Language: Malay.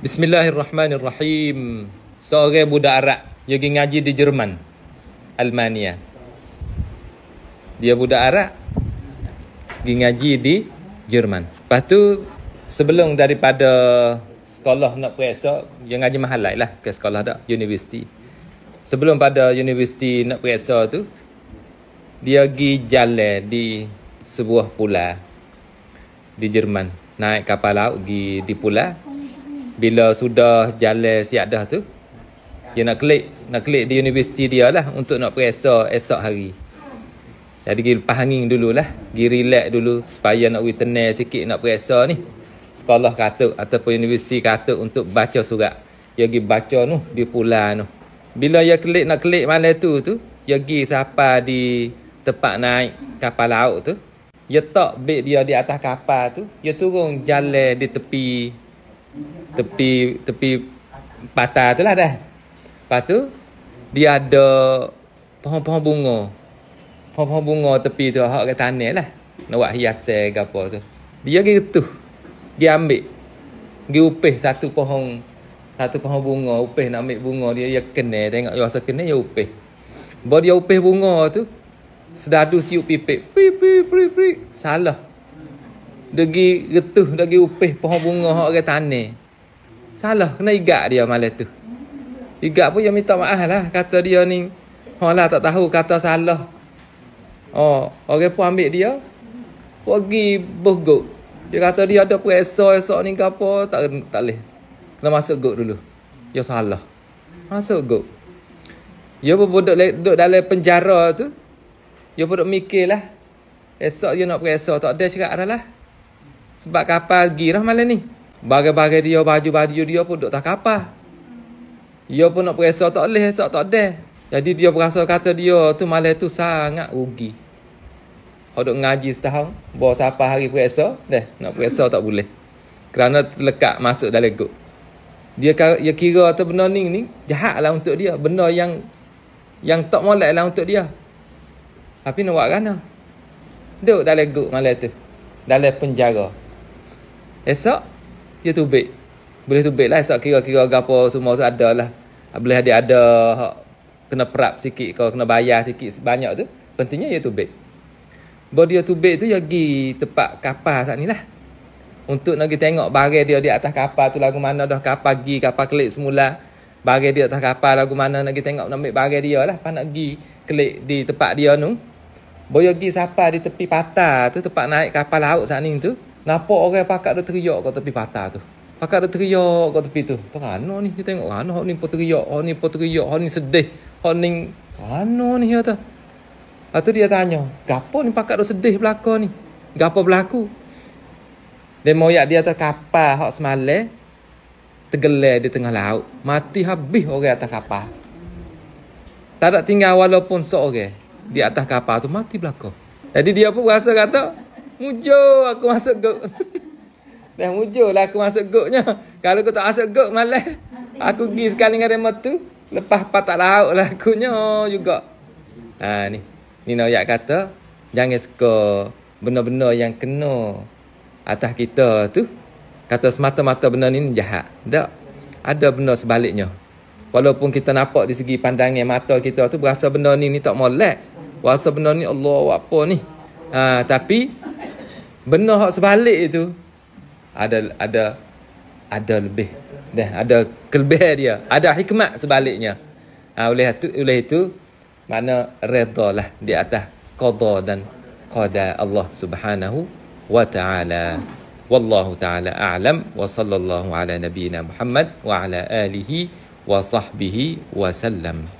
Bismillahirrahmanirrahim. Seorang budak Arab yang pergi ngaji di Jerman. Almania. Dia budak Arab. Pergi ngaji di Jerman. Lepas tu, sebelum daripada sekolah nak periksa, yang ngaji mahalai lah ke sekolah tak, universiti. Sebelum pada universiti nak periksa tu, dia pergi jalan di sebuah pulau di Jerman. Naik kapal laut pergi di pulau bila sudah jalan siap dah tu dia nak klik nak klik di universiti dia lah untuk nak periksa esok hari jadi pergi lepas dulu lah, pergi relax dulu supaya nak witness sikit nak periksa ni sekolah kata ataupun universiti kata untuk baca surat dia pergi baca tu di pulang tu bila dia klik nak klik mana tu tu dia pergi siapa di tempat naik kapal laut tu dia tak bed dia di atas kapal tu dia turun jalan di tepi tepi tepi patah tu lah dah. Lepas tu dia ada pohon-pohon bunga. Pohon-pohon bunga tepi tu hak kat tanah lah. Nak buat hiasan ke apa tu. Dia pergi getuh. Dia ambil. Dia upih satu pohon satu pohon bunga upih nak ambil bunga dia dia kena tengok dia rasa kena dia upih. Bila dia upih bunga tu sedadu siup pipik. Pip pip pip salah degi getuh degi upih pohon bunga hak orang tanah. Salah kena igat dia malam tu. Igat pun yang minta maaf lah kata dia ni. Hola tak tahu kata salah. Oh, orang pun ambil dia. Pergi bergok. Dia kata dia ada periksa esok ni ke apa tak tak leh. Kena masuk gok dulu. Ya salah. Masuk gok. Ya pun duduk, duduk dalam penjara tu. Ya pun duduk mikir lah. Esok dia nak periksa tak ada cakap adalah. lah. Sebab kapal pergi lah malam ni. Bagai-bagai dia, baju-baju dia pun duduk tak kapal. Dia pun nak perasa tak boleh, esok tak ada. Jadi dia berasa kata dia tu malam tu sangat rugi. Hodok ngaji setahun, bawa siapa hari perasa, deh, nak perasa tak boleh. Kerana terlekat masuk dalam gut. Dia, dia kira tu benda ni, ni jahat lah untuk dia. Benda yang yang tak molek lah untuk dia. Tapi nak buat kerana. Duduk dalam gut malam tu. Dalam penjara. Esok dia tubik. Boleh tubik lah esok kira-kira apa semua tu ada lah. Boleh ada ada ha, kena perap sikit kau kena bayar sikit banyak tu. Pentingnya dia tubik. Bawa dia tubik tu dia pergi tempat kapal saat ni lah. Untuk nak pergi tengok barang dia di atas kapal tu lagu mana dah kapal pergi kapal kelik semula. Barang dia atas kapal lagu mana nak pergi tengok nak ambil barang dia lah. Pas nak pergi kelik di tempat dia tu. Boyo pergi sapa di tepi patah tu tempat naik kapal laut saat ni tu. Napa orang pakat dia teriak kat tepi patah tu. Pakat dia teriak kat tepi tu. Tak ano ni, dia tengok ano hok ni pun teriak, hok ni pun teriak, hok ni sedih. Hok ni ano ni dia tu. Atu dia tanya, "Gapo ni pakat dia sedih belaka ni? Gapo berlaku?" Dia moyak dia tu kapal hok semalam tergelar di tengah laut, mati habis orang atas kapal. Tak ada tinggal walaupun seorang di atas kapal tu mati belaka. Jadi dia pun rasa kata, Mujur aku masuk grup. Dah mujur lah aku masuk grupnya. Kalau aku tak masuk grup malah. Aku pergi sekali dengan remote tu. Lepas patak laut lah aku juga. Ha, ni. Ni nak ayat kata. Jangan suka benda-benda yang kena atas kita tu. Kata semata-mata benda ni jahat. Tak. Ada benda sebaliknya. Walaupun kita nampak di segi pandangan mata kita tu. Berasa benda ni ni tak molek. Berasa benda ni Allah apa ni. Ha, tapi benda hak sebalik itu ada ada ada lebih dan ada kelebihan dia ada hikmat sebaliknya ha, oleh itu oleh itu makna redalah di atas qada dan qada Allah Subhanahu wa taala wallahu taala a'lam wa sallallahu ala nabiyyina Muhammad wa ala alihi wa sahbihi wa sallam